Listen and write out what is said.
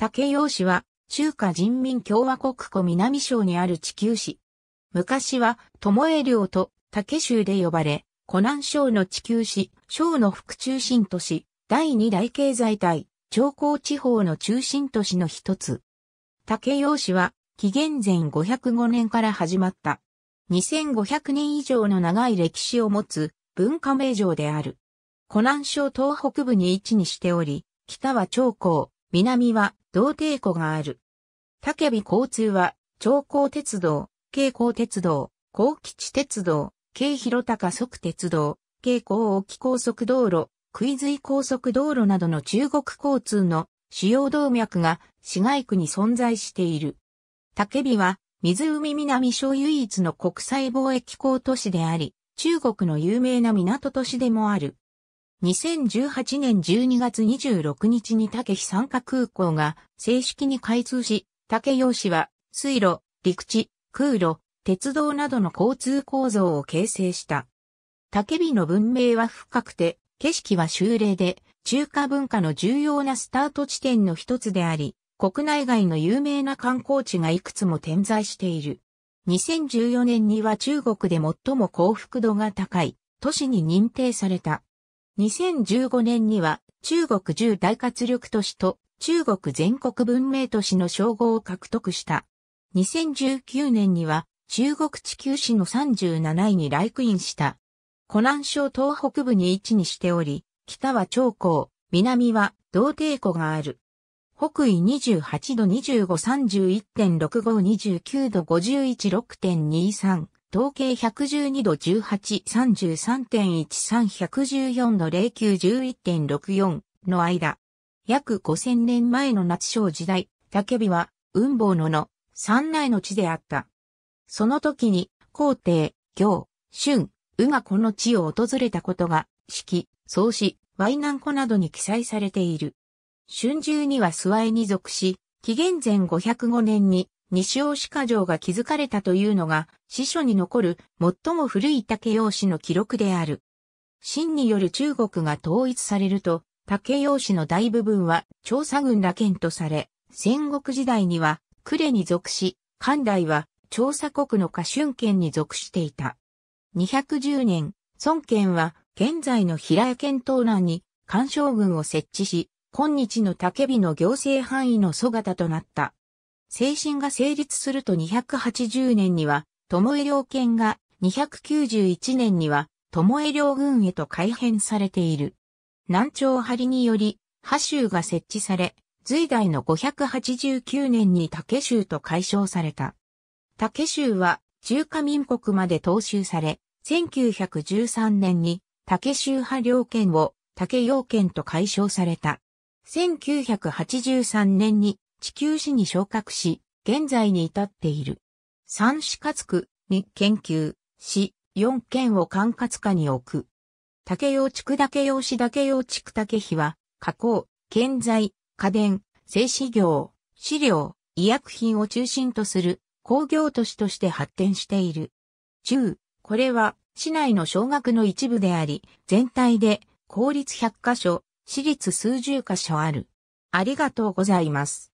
武陽市は、中華人民共和国湖南省にある地球市。昔は、巴領と竹州で呼ばれ、湖南省の地球市、省の副中心都市、第二大経済体、長江地方の中心都市の一つ。竹陽市は、紀元前505年から始まった。2500年以上の長い歴史を持つ文化名城である。湖南省東北部に位置にしており、北は長江、南は同帝湖がある。竹尾交通は、長江鉄道、京港鉄道、高吉鉄道、京広高速鉄道、京港沖高速道路、クイズイ高速道路などの中国交通の主要動脈が市街区に存在している。竹尾は湖南省唯一の国際貿易港都市であり、中国の有名な港都市でもある。2018年12月26日に竹飛参加空港が正式に開通し、竹陽市は水路、陸地、空路、鉄道などの交通構造を形成した。竹火の文明は深くて、景色は修麗で、中華文化の重要なスタート地点の一つであり、国内外の有名な観光地がいくつも点在している。2014年には中国で最も幸福度が高い都市に認定された。2015年には中国十大活力都市と中国全国文明都市の称号を獲得した。2019年には中国地球史の37位にライクインした。湖南省東北部に位置にしており、北は長江、南は同帝湖がある。北緯28度2531.6529度51.6.23統計112度18、33.13114の0911.64の間、約5000年前の夏小時代、竹火は、雲房野の三内の地であった。その時に、皇帝、行、春、宇がこの地を訪れたことが、式、創始、淮南湖などに記載されている。春秋には諏訪へに属し、紀元前505年に西尾鹿城が築かれたというのが、史書に残る最も古い竹陽市の記録である。秦による中国が統一されると、竹陽市の大部分は調査軍ら県とされ、戦国時代には呉に属し、関代は調査国の下春県に属していた。210年、孫県は現在の平屋県東南に干渉軍を設置し、今日の竹火の行政範囲の蘇方となった。精神が成立すると280年には、巴領権が、291年には、巴領軍へと改変されている。南朝張により、波州が設置され、隋代の589年に竹州と解消された。竹州は中華民国まで踏襲され、1913年に竹州派領県を竹陽県と解消された。1983年に地球史に昇格し、現在に至っている。三死活区に研究し、四県を管轄下に置く。竹用地区竹用市竹用地区竹碑は、加工、建材、家電、製紙業、飼料、医薬品を中心とする工業都市として発展している。中、これは市内の小学の一部であり、全体で公立100カ所、私立数十カ所ある。ありがとうございます。